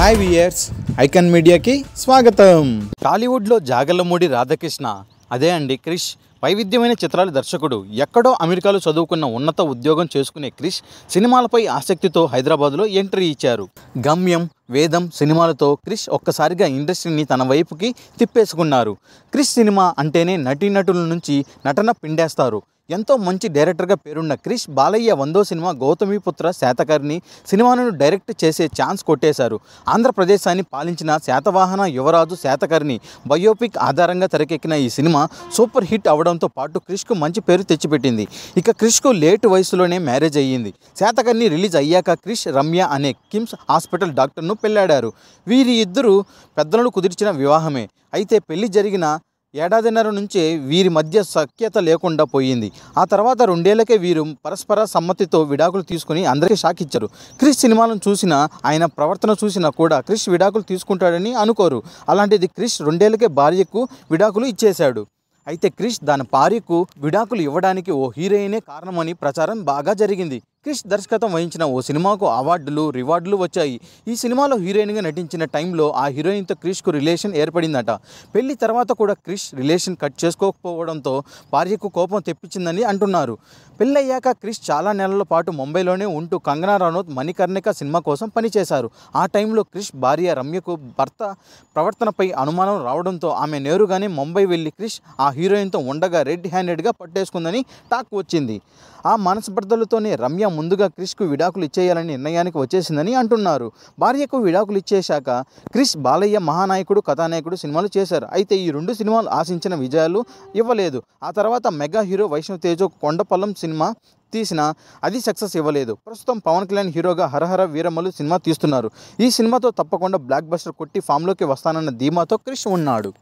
hi viewers icon మీడియాకి స్వాగతం టాలీవుడ్లో జాగలమూడి రాధాకృష్ణ అదే అండి క్రిష్ వైవిధ్యమైన చిత్రాల దర్శకుడు ఎక్కడో అమెరికాలో చదువుకున్న ఉన్నత ఉద్యోగం చేసుకునే క్రిష్ సినిమాలపై ఆసక్తితో హైదరాబాద్లో ఎంట్రీ ఇచ్చారు గమ్యం వేదం సినిమాలతో క్రిష్ ఒక్కసారిగా ఇండస్ట్రీని తన వైపుకి తిప్పేసుకున్నారు క్రిష్ సినిమా అంటేనే నటీనటుల నుంచి నటన పిండేస్తారు ఎంతో మంచి డైరెక్టర్గా పేరున్న క్రిష్ బాలయ్య వందో సినిమా గౌతమిపుత్ర శాతకర్ణి సినిమాను డైరెక్ట్ చేసే ఛాన్స్ కొట్టేశారు ఆంధ్రప్రదేశాన్ని పాలించిన శాతవాహన యువరాజు శాతకర్ణి బయోపిక్ ఆధారంగా తెరకెక్కిన ఈ సినిమా సూపర్ హిట్ అవడంతో పాటు క్రిష్కు మంచి పేరు తెచ్చిపెట్టింది ఇక క్రిష్కు లేటు వయసులోనే మ్యారేజ్ అయ్యింది శాతకర్ణి రిలీజ్ అయ్యాక క్రిష్ రమ్య అనే కిమ్స్ హాస్పిటల్ డాక్టర్ను పెళ్ళాడారు వీరి ఇద్దరు పెద్దలను కుదిర్చిన వివాహమే అయితే పెళ్లి జరిగిన ఏడాదిన్నర నుంచే వీరి మధ్య సఖ్యత లేకుండా పోయింది ఆ తర్వాత రెండేళ్లకే వీరు పరస్పర సమ్మతితో విడాకులు తీసుకుని అందరికీ షాక్ ఇచ్చారు క్రిష్ సినిమాలను చూసిన ఆయన ప్రవర్తన చూసినా కూడా క్రిష్ విడాకులు తీసుకుంటాడని అనుకోరు అలాంటిది క్రిష్ రెండేళ్లకే భార్యకు విడాకులు ఇచ్చేశాడు అయితే క్రిష్ దాని భార్యకు విడాకులు ఇవ్వడానికి ఓ హీరోయినే కారణమని ప్రచారం బాగా జరిగింది క్రిష్ దర్శకత్వం వహించిన ఓ సినిమాకు అవార్డులు రివార్డులు వచ్చాయి ఈ సినిమాలో హీరోయిన్గా నటించిన టైంలో ఆ హీరోయిన్తో క్రిష్కు రిలేషన్ ఏర్పడిందట పెళ్లి తర్వాత కూడా క్రిష్ రిలేషన్ కట్ చేసుకోకపోవడంతో భార్యకు కోపం తెప్పించిందని అంటున్నారు పెళ్ళయ్యాక క్రిష్ చాలా నెలల పాటు ముంబైలోనే ఉంటూ కంగనా రనౌత్ మణికర్ణిక సినిమా కోసం పనిచేశారు ఆ టైంలో క్రిష్ భార్య రమ్యకు భర్త ప్రవర్తనపై అనుమానం రావడంతో ఆమె నేరుగానే ముంబై వెళ్ళి క్రిష్ ఆ హీరోయిన్తో ఉండగా రెడ్ హ్యాండెడ్గా పట్టేసుకుందని టాక్ వచ్చింది ఆ మనస్పర్ధలతోనే రమ్య ముందుగా క్రిష్కు విడాకులు ఇచ్చేయాలని నిర్ణయానికి వచ్చేసిందని అంటున్నారు భార్యకు విడాకులు ఇచ్చేశాక క్రిష్ బాలయ్య మహానాయకుడు కథానాయకుడు సినిమాలు చేశారు అయితే ఈ రెండు సినిమాలు ఆశించిన విజయాలు ఇవ్వలేదు ఆ తర్వాత mega hero Vaishnav Tej Kondapolam cinema తీసిన అది సక్సెస్ ఇవ్వలేదు ప్రస్తుతం పవన్ కళ్యాణ్ హీరోగా హరహర వీరమ్మలు సినిమా తీస్తున్నారు ఈ సినిమాతో తప్పకుండా బ్లాక్ బస్టర్ కొట్టి ఫామ్లోకి వస్తానన్న ధీమాతో క్రిష్ ఉన్నాడు